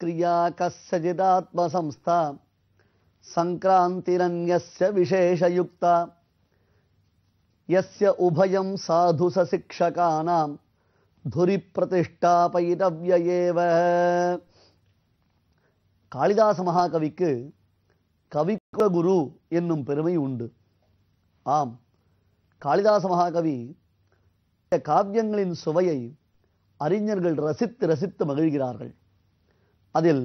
கிரியா क्रिया कस्यचिदात्मसंस्था सङ्क्रान्तिरन्यस्य विशेषयुक्ता यस्य उभयं साधु सशिक्षकानां துரிப்பிரதிஷ்டாபயிரவ்யேவ காளிதாச மகாகவிக்கு கவிக்குலகுரு என்னும் பெருமை உண்டு ஆம் காளிதாச மகாகவி காவியங்களின் சுவையை அறிஞர்கள் ரசித்து ரசித்து மகிழ்கிறார்கள் அதில்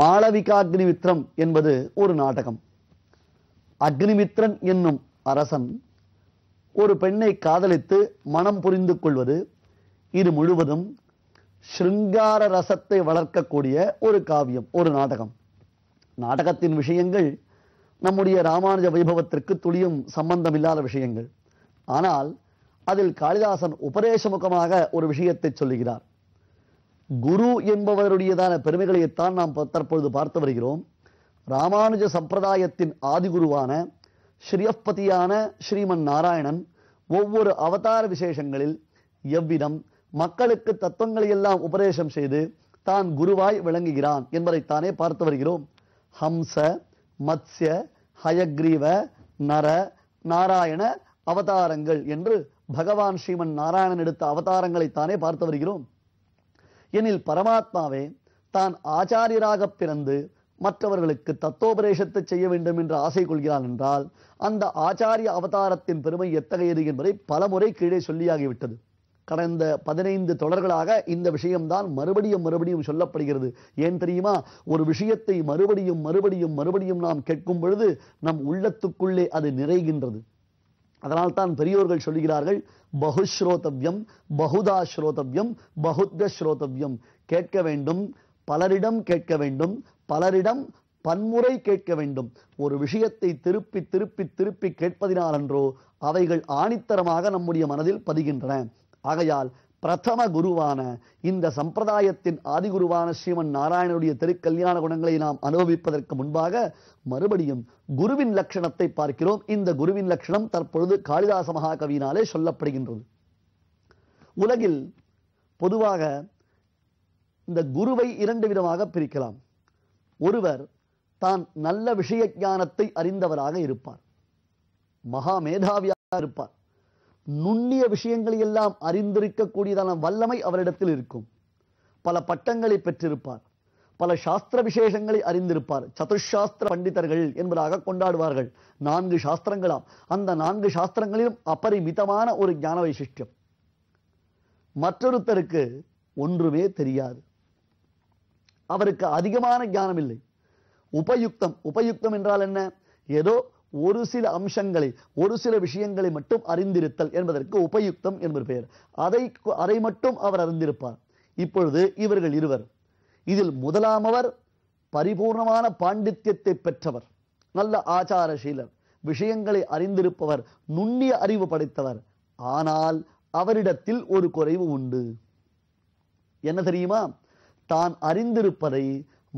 மாளவிகா அக்னிமித்ரம் என்பது ஒரு நாடகம் அக்னிமித்ரன் என்னும் அரசன் ஒரு பெண்ணை காதலித்து மனம் புரிந்து கொள்வது இது முழுவதும் ஸ்ருங்கார ரசத்தை வளர்க்கக்கூடிய ஒரு காவியம் ஒரு நாடகம் நாடகத்தின் விஷயங்கள் நம்முடைய ராமானுஜ வைபவத்திற்கு துளியும் சம்பந்தமில்லாத விஷயங்கள் ஆனால் அதில் காளிதாசன் உபதேசமுகமாக ஒரு விஷயத்தை சொல்லுகிறார் குரு என்பவருடையதான பெருமைகளைத்தான் நாம் தற்பொழுது பார்த்து வருகிறோம் ராமானுஜ சம்பிரதாயத்தின் ஆதிகுருவான ஸ்ரீயப்பதியான ஸ்ரீமன் நாராயணன் ஒவ்வொரு அவதார விசேஷங்களில் எவ்விதம் மக்களுக்கு தத்துவங்களை எல்லாம் உபதேசம் செய்து தான் குருவாய் விளங்குகிறான் என்பதைத்தானே பார்த்து வருகிறோம் ஹம்ச மத்ய ஹயக்ரீவ நர நாராயண அவதாரங்கள் என்று பகவான் ஸ்ரீமன் நாராயணன் எடுத்த அவதாரங்களைத்தானே பார்த்து வருகிறோம் எனில் பரமாத்மாவே தான் ஆச்சாரியராக பிறந்து மற்றவர்களுக்கு தத்தோபதேசத்தை செய்ய வேண்டும் என்று ஆசை கொள்கிறான் என்றால் அந்த ஆச்சாரிய அவதாரத்தின் பெருமை எத்தகையது என்பதை பலமுறை கீழே சொல்லியாகிவிட்டது கடந்த பதினைந்து தொடர்களாக இந்த விஷயம்தான் மறுபடியும் மறுபடியும் சொல்லப்படுகிறது ஏன் தெரியுமா ஒரு விஷயத்தை மறுபடியும் மறுபடியும் மறுபடியும் நாம் கேட்கும் பொழுது நம் உள்ளத்துக்குள்ளே அது நிறைகின்றது அதனால்தான் பெரியோர்கள் சொல்லுகிறார்கள் பகுஸ்ரோதவியம் பகுதா ஸ்ரோதவியம் பகுத்க ஸ்ரோதவ்யம் கேட்க வேண்டும் பலரிடம் கேட்க வேண்டும் பலரிடம் பன்முறை கேட்க வேண்டும் ஒரு விஷயத்தை திருப்பி திருப்பி திருப்பி கேட்பதினாலன்றோ அவைகள் ஆணித்தரமாக நம்முடைய மனதில் பதிகின்றன ஆகையால் பிரதம குருவான இந்த சம்பிரதாயத்தின் ஆதிகுருவான ஸ்ரீமன் நாராயணனுடைய திருக்கல்யாண குணங்களை நாம் அனுபவிப்பதற்கு முன்பாக மறுபடியும் குருவின் லட்சணத்தை பார்க்கிறோம் இந்த குருவின் லட்சணம் தற்பொழுது காளிதாச மகாகவியினாலே சொல்லப்படுகின்றது உலகில் பொதுவாக இந்த குருவை இரண்டு விதமாக பிரிக்கலாம் ஒருவர் தான் நல்ல விஷய ஞானத்தை அறிந்தவராக இருப்பார் மகா மேதாவியாக இருப்பார் நுண்ணிய விஷயங்களை எல்லாம் அறிந்திருக்கக்கூடியதான வல்லமை அவரிடத்தில் இருக்கும் பல பட்டங்களை பெற்றிருப்பார் பல சாஸ்திர விசேஷங்களை அறிந்திருப்பார் சதுஷாஸ்திர பண்டிதர்கள் என்பதாக கொண்டாடுவார்கள் நான்கு சாஸ்திரங்களாம் அந்த நான்கு சாஸ்திரங்களிலும் அபரிமிதமான ஒரு ஞான வைசிஷ்டம் மற்றொருத்தருக்கு ஒன்றுமே தெரியாது அவருக்கு அதிகமான ஞானம் இல்லை உபயுக்தம் உபயுக்தம் என்றால் என்ன ஏதோ ஒரு சில அம்சங்களை ஒரு சில விஷயங்களை மட்டும் அறிந்திருத்தல் என்பதற்கு உபயுக்தம் என்பது பெயர் அதை அதை மட்டும் அவர் அறிந்திருப்பார் இப்பொழுது இவர்கள் இருவர் இதில் முதலாமவர் பரிபூர்ணமான பாண்டித்யத்தை பெற்றவர் நல்ல ஆச்சாரசீலர் விஷயங்களை அறிந்திருப்பவர் நுண்ணிய அறிவு படைத்தவர் ஆனால் அவரிடத்தில் ஒரு குறைவு உண்டு என்ன தெரியுமா தான் அறிந்திருப்பதை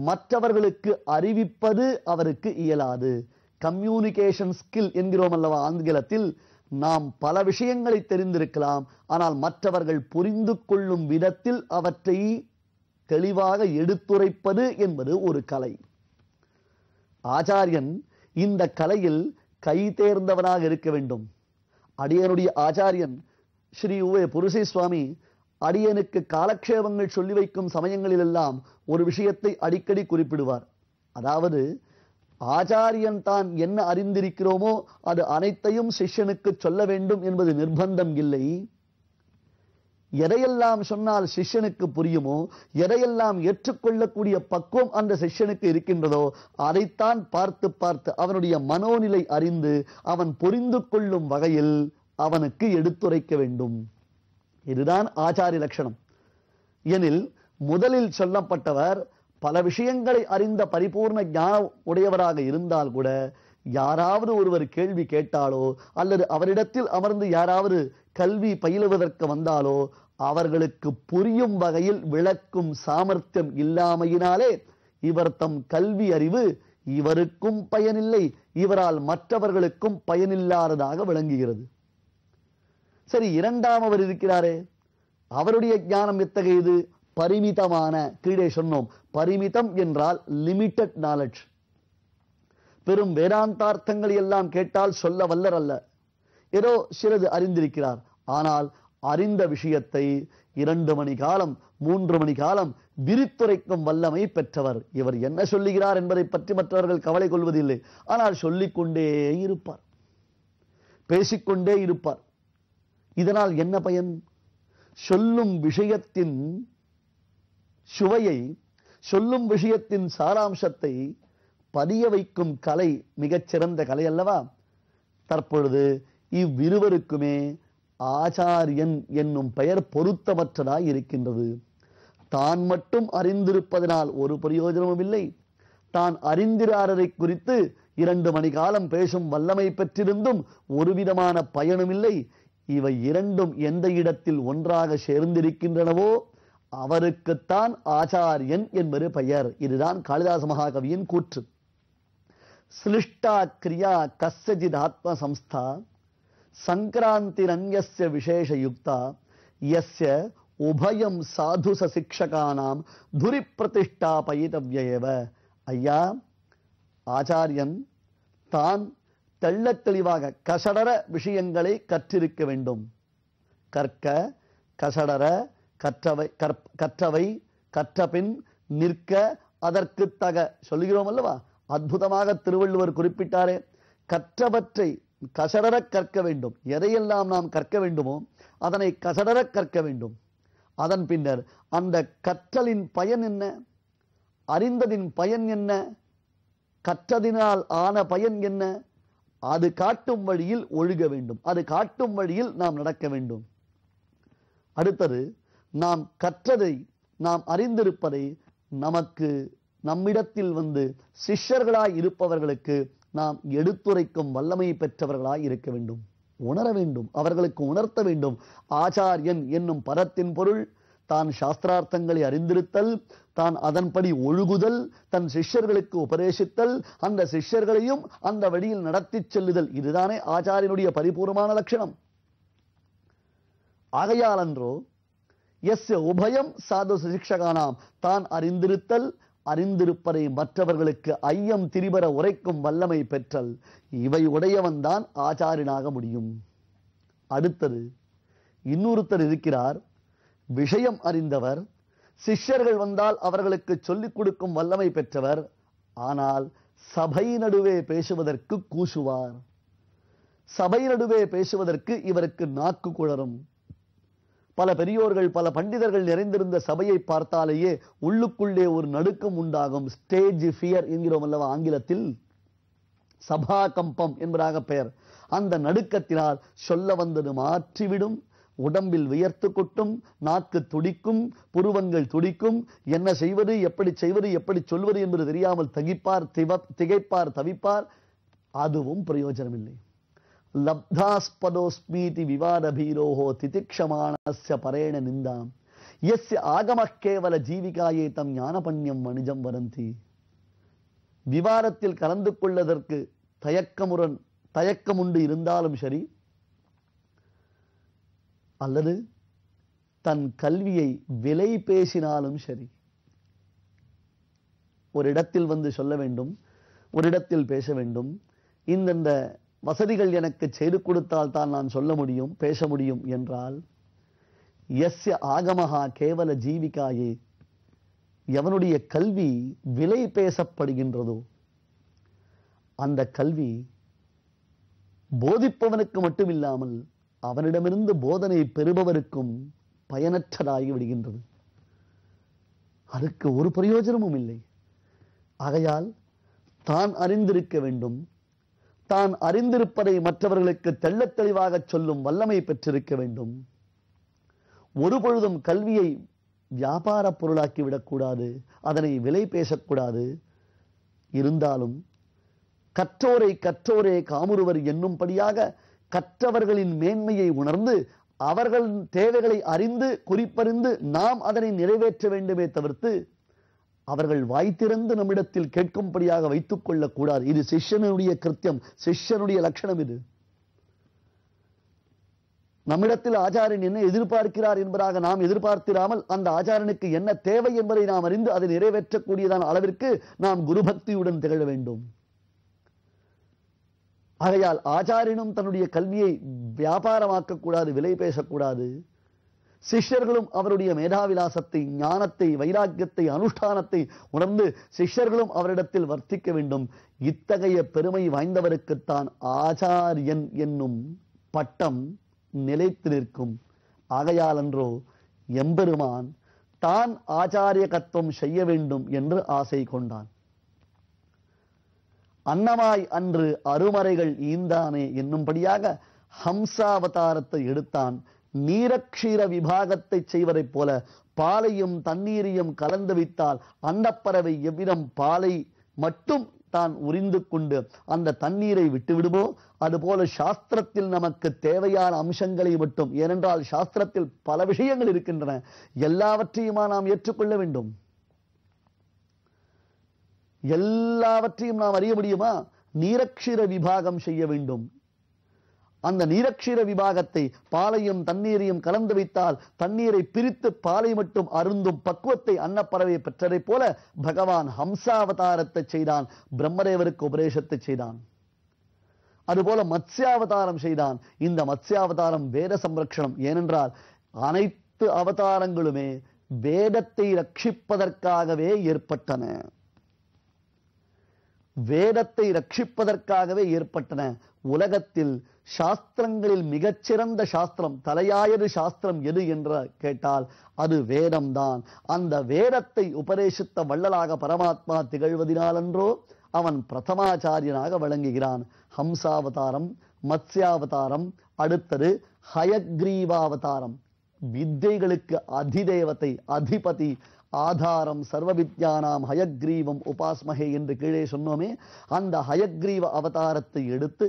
மற்றவர்களுக்கு அறிவிப்பது அவருக்கு இயலாது கம்யூனிகேஷன் ஸ்கில் என்கிறோம் அல்லவா ஆங்கிலத்தில் நாம் பல விஷயங்களை தெரிந்திருக்கலாம் ஆனால் மற்றவர்கள் புரிந்து கொள்ளும் விதத்தில் அவற்றை தெளிவாக எடுத்துரைப்பது என்பது ஒரு கலை ஆச்சாரியன் இந்த கலையில் கை தேர்ந்தவனாக இருக்க வேண்டும் அடியனுடைய ஆச்சாரியன் ஸ்ரீ உவே புருஷை சுவாமி அடியனுக்கு காலக்ஷேபங்கள் சொல்லி வைக்கும் சமயங்களிலெல்லாம் ஒரு விஷயத்தை அடிக்கடி குறிப்பிடுவார் அதாவது ஆச்சாரியன் தான் என்ன அறிந்திருக்கிறோமோ அது அனைத்தையும் சிஷ்யனுக்கு சொல்ல வேண்டும் என்பது நிர்பந்தம் இல்லை எதையெல்லாம் சொன்னால் சிஷ்யனுக்கு புரியுமோ எதையெல்லாம் ஏற்றுக்கொள்ளக்கூடிய பக்குவம் அந்த சிஷ்யனுக்கு இருக்கின்றதோ அதைத்தான் பார்த்து பார்த்து அவனுடைய மனோநிலை அறிந்து அவன் புரிந்து கொள்ளும் வகையில் அவனுக்கு எடுத்துரைக்க வேண்டும் இதுதான் ஆச்சாரிய லட்சணம் எனில் முதலில் சொல்லப்பட்டவர் பல விஷயங்களை அறிந்த பரிபூர்ண ஞானம் உடையவராக இருந்தால் கூட யாராவது ஒருவர் கேள்வி கேட்டாலோ அல்லது அவரிடத்தில் அமர்ந்து யாராவது கல்வி பயிலுவதற்கு வந்தாலோ அவர்களுக்கு புரியும் வகையில் விளக்கும் சாமர்த்தியம் இல்லாமையினாலே இவர் தம் கல்வி அறிவு இவருக்கும் பயனில்லை இவரால் மற்றவர்களுக்கும் பயனில்லாததாக விளங்குகிறது சரி இரண்டாம் அவர் இருக்கிறாரே அவருடைய ஞானம் எத்தகையது பரிமிதமான கிரீடை சொன்னோம் பரிமிதம் என்றால் லிமிட்டட் நாலெட் பெரும் வேதாந்தார்த்தங்களை எல்லாம் கேட்டால் சொல்ல வல்லர் அல்ல ஏதோ சிலது அறிந்திருக்கிறார் ஆனால் அறிந்த விஷயத்தை இரண்டு மணி காலம் மூன்று மணி காலம் விரித்துரைக்கும் வல்லமை பெற்றவர் இவர் என்ன சொல்லுகிறார் என்பதை பற்றி மற்றவர்கள் கவலை கொள்வதில்லை ஆனால் சொல்லிக்கொண்டே இருப்பார் பேசிக்கொண்டே இருப்பார் இதனால் என்ன பயன் சொல்லும் விஷயத்தின் சுவையை சொல்லும் விஷயத்தின் சாராம்சத்தை பதிய வைக்கும் கலை மிகச்சிறந்த கலை அல்லவா தற்பொழுது இவ்விருவருக்குமே ஆச்சாரியன் என்னும் பெயர் பொருத்தமற்றதாய் இருக்கின்றது தான் மட்டும் அறிந்திருப்பதனால் ஒரு பிரயோஜனமும் இல்லை தான் அறிந்திராரரை குறித்து இரண்டு மணி காலம் பேசும் வல்லமை பெற்றிருந்தும் ஒரு விதமான பயனும் இல்லை இவை இரண்டும் எந்த இடத்தில் ஒன்றாக சேர்ந்திருக்கின்றனவோ அவருக்குத்தான் ஆச்சாரியன் என்பது பெயர் இதுதான் காளிதாச மகாகவியின் கூற்று சிலிஷ்டா கிரியா கசஜித் ஆத்மசம்ஸ்தா சம்ஸ்தா சங்கராந்தி ரன்யஸ்ய விசேஷ யுக்தா எஸ் உபயம் சாது சசிக்ஷகானாம் துரி பிரதிஷ்டா பயிதவ்யேவ ஐயா ஆச்சாரியன் தான் தெள்ள தெளிவாக கசடர விஷயங்களை கற்றிருக்க வேண்டும் கற்க கசடர கற்றவை கற்றவை கற்றபின் நிற்க அதற்கு தக சொல்லுகிறோம் அல்லவா அற்புதமாக திருவள்ளுவர் குறிப்பிட்டாரே கற்றவற்றை கசடர கற்க வேண்டும் எதையெல்லாம் நாம் கற்க வேண்டுமோ அதனை கசடர கற்க வேண்டும் அதன் பின்னர் அந்த கற்றலின் பயன் என்ன அறிந்ததின் பயன் என்ன கற்றதினால் ஆன பயன் என்ன அது காட்டும் வழியில் ஒழுக வேண்டும் அது காட்டும் வழியில் நாம் நடக்க வேண்டும் அடுத்தது நாம் கற்றதை நாம் அறிந்திருப்பதை நமக்கு நம்மிடத்தில் வந்து சிஷ்யர்களாய் இருப்பவர்களுக்கு நாம் எடுத்துரைக்கும் வல்லமை பெற்றவர்களாய் இருக்க வேண்டும் உணர வேண்டும் அவர்களுக்கு உணர்த்த வேண்டும் ஆச்சாரியன் என்னும் பதத்தின் பொருள் தான் சாஸ்திரார்த்தங்களை அறிந்திருத்தல் தான் அதன்படி ஒழுகுதல் தன் சிஷ்யர்களுக்கு உபதேசித்தல் அந்த சிஷ்யர்களையும் அந்த வழியில் நடத்தி செல்லுதல் இதுதானே ஆச்சாரியனுடைய பரிபூர்ணமான லட்சணம் ஆகையாலன்றோ எஸ் உபயம் சாது சிக்ஷகானாம் தான் அறிந்திருத்தல் அறிந்திருப்பதை மற்றவர்களுக்கு ஐயம் திரிபர உரைக்கும் வல்லமை பெற்றல் இவை உடையவன்தான் ஆச்சாரினாக முடியும் அடுத்தது இன்னொருத்தர் இருக்கிறார் விஷயம் அறிந்தவர் சிஷ்யர்கள் வந்தால் அவர்களுக்கு சொல்லிக் கொடுக்கும் வல்லமை பெற்றவர் ஆனால் சபை நடுவே பேசுவதற்கு கூசுவார் சபை நடுவே பேசுவதற்கு இவருக்கு நாக்கு குழரும் பல பெரியோர்கள் பல பண்டிதர்கள் நிறைந்திருந்த சபையை பார்த்தாலேயே உள்ளுக்குள்ளே ஒரு நடுக்கம் உண்டாகும் ஸ்டேஜ் ஃபியர் என்கிறோம் அல்லவா ஆங்கிலத்தில் சபா கம்பம் என்பதாக பெயர் அந்த நடுக்கத்தினால் சொல்ல வந்தது மாற்றிவிடும் உடம்பில் வியர்த்து கொட்டும் நாக்கு துடிக்கும் புருவங்கள் துடிக்கும் என்ன செய்வது எப்படி செய்வது எப்படி சொல்வது என்பது தெரியாமல் தகிப்பார் திகைப்பார் தவிப்பார் அதுவும் பிரயோஜனமில்லை லப்தாஸ்பதோஸ்மீதி விவாதபீரோஹோ திதிக்ஷமானஸ்ய பரேண நிந்தாம் எஸ்ய ஆகம கேவல ஜீவிகாயே தம் ஞானபண்யம் வணிஜம் வரந்தி விவாதத்தில் கலந்து கொள்வதற்கு தயக்கமுடன் தயக்கமுண்டு இருந்தாலும் சரி அல்லது தன் கல்வியை விலை பேசினாலும் சரி ஒரு இடத்தில் வந்து சொல்ல வேண்டும் ஒரு இடத்தில் பேச வேண்டும் இந்தந்த வசதிகள் எனக்கு செய்து கொடுத்தால் தான் நான் சொல்ல முடியும் பேச முடியும் என்றால் எஸ்ய ஆகமஹா கேவல ஜீவிகாயே எவனுடைய கல்வி விலை பேசப்படுகின்றதோ அந்த கல்வி போதிப்பவனுக்கு மட்டுமில்லாமல் அவனிடமிருந்து போதனை பெறுபவருக்கும் பயனற்றதாகி விடுகின்றது அதுக்கு ஒரு பிரயோஜனமும் இல்லை ஆகையால் தான் அறிந்திருக்க வேண்டும் தான் அறிந்திருப்பதை மற்றவர்களுக்கு தெள்ளத் தெளிவாக சொல்லும் வல்லமை பெற்றிருக்க வேண்டும் ஒருபொழுதும் கல்வியை வியாபார பொருளாக்கி விடக்கூடாது அதனை விலை பேசக்கூடாது இருந்தாலும் கற்றோரை கற்றோரே காமுறுவர் என்னும்படியாக கற்றவர்களின் மேன்மையை உணர்ந்து அவர்களின் தேவைகளை அறிந்து குறிப்பறிந்து நாம் அதனை நிறைவேற்ற வேண்டுமே தவிர்த்து அவர்கள் வாய்த்திறந்து நம்மிடத்தில் கேட்கும்படியாக வைத்துக் கொள்ளக்கூடாது இது சிஷ்யனுடைய கிருத்தியம் சிஷ்யனுடைய லட்சணம் இது நம்மிடத்தில் ஆச்சாரியன் என்ன எதிர்பார்க்கிறார் என்பதாக நாம் எதிர்பார்த்திராமல் அந்த ஆச்சாரனுக்கு என்ன தேவை என்பதை நாம் அறிந்து அதை நிறைவேற்றக்கூடியதான அளவிற்கு நாம் குருபக்தியுடன் திகழ வேண்டும் ஆகையால் ஆச்சாரியனும் தன்னுடைய கல்வியை வியாபாரமாக்கக்கூடாது விலை பேசக்கூடாது சிஷ்யர்களும் அவருடைய மேதாவிலாசத்தை ஞானத்தை வைராக்கியத்தை அனுஷ்டானத்தை உணர்ந்து சிஷ்யர்களும் அவரிடத்தில் வர்த்திக்க வேண்டும் இத்தகைய பெருமை வாய்ந்தவருக்குத்தான் ஆச்சாரியன் என்னும் பட்டம் நிலைத்து நிற்கும் ஆகையாலன்றோ எம்பெருமான் தான் ஆச்சாரிய கத்துவம் செய்ய வேண்டும் என்று ஆசை கொண்டான் அன்னமாய் அன்று அருமறைகள் ஈந்தானே என்னும்படியாக ஹம்சாவதாரத்தை எடுத்தான் நீரக்ஷீர விபாகத்தை செய்வதைப் போல பாலையும் தண்ணீரையும் கலந்து வைத்தால் அன்னப்பறவை எவ்விதம் பாலை மட்டும் தான் உறிந்து கொண்டு அந்த தண்ணீரை விட்டுவிடுமோ அதுபோல சாஸ்திரத்தில் நமக்கு தேவையான அம்சங்களை மட்டும் ஏனென்றால் சாஸ்திரத்தில் பல விஷயங்கள் இருக்கின்றன எல்லாவற்றையுமா நாம் ஏற்றுக்கொள்ள வேண்டும் எல்லாவற்றையும் நாம் அறிய முடியுமா நீரக்ஷிர விபாகம் செய்ய வேண்டும் அந்த நீரக்ஷீர விபாகத்தை பாலையும் தண்ணீரையும் கலந்து வைத்தால் தண்ணீரை பிரித்து பாலை மட்டும் அருந்தும் பக்குவத்தை அன்னப்பறவை பெற்றதை போல பகவான் ஹம்சாவதாரத்தை செய்தான் பிரம்மதேவருக்கு உபதேசத்தை செய்தான் அதுபோல மத்ஸ்யாவதாரம் செய்தான் இந்த மத்ஸ்யாவதாரம் வேத சம்ரக்ஷணம் ஏனென்றால் அனைத்து அவதாரங்களுமே வேதத்தை ரட்சிப்பதற்காகவே ஏற்பட்டன வேதத்தை ரட்சிப்பதற்காகவே ஏற்பட்டன உலகத்தில் சாஸ்திரங்களில் மிகச்சிறந்த சாஸ்திரம் தலையாயது சாஸ்திரம் எது என்ற கேட்டால் அது வேதம்தான் அந்த வேதத்தை உபதேசித்த வள்ளலாக பரமாத்மா திகழ்வதினாலன்றோ அவன் பிரதமாச்சாரியனாக விளங்குகிறான் ஹம்சாவதாரம் மத்ஸ்யாவதாரம் அடுத்தது ஹயக்ரீவாவதாரம் வித்தைகளுக்கு அதிதேவத்தை அதிபதி ஆதாரம் சர்வ வித்யானாம் ஹயக்ரீவம் உபாஸ்மகே என்று கீழே சொன்னோமே அந்த ஹயக்ரீவ அவதாரத்தை எடுத்து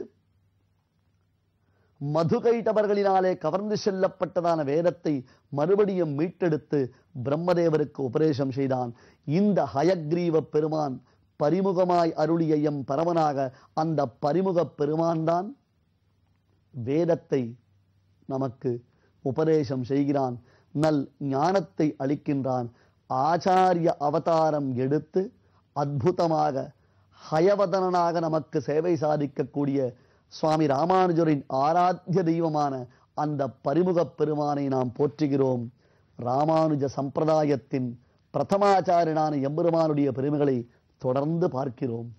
மதுகைட்டவர்களினாலே கவர்ந்து செல்லப்பட்டதான வேதத்தை மறுபடியும் மீட்டெடுத்து பிரம்மதேவருக்கு உபதேசம் செய்தான் இந்த ஹயக்ரீவ பெருமான் பரிமுகமாய் அருளிய எம் பரவனாக அந்த பரிமுக பெருமான்தான் வேதத்தை நமக்கு உபதேசம் செய்கிறான் நல் ஞானத்தை அளிக்கின்றான் ஆச்சாரிய அவதாரம் எடுத்து அத்தமாக ஹயவதனாக நமக்கு சேவை சாதிக்கக்கூடிய சுவாமி ராமானுஜரின் ஆராத்திய தெய்வமான அந்த பரிமுகப் பெருமானை நாம் போற்றுகிறோம் ராமானுஜ சம்பிரதாயத்தின் பிரதமாச்சாரியனான எம்பெருமானுடைய பெருமைகளை தொடர்ந்து பார்க்கிறோம்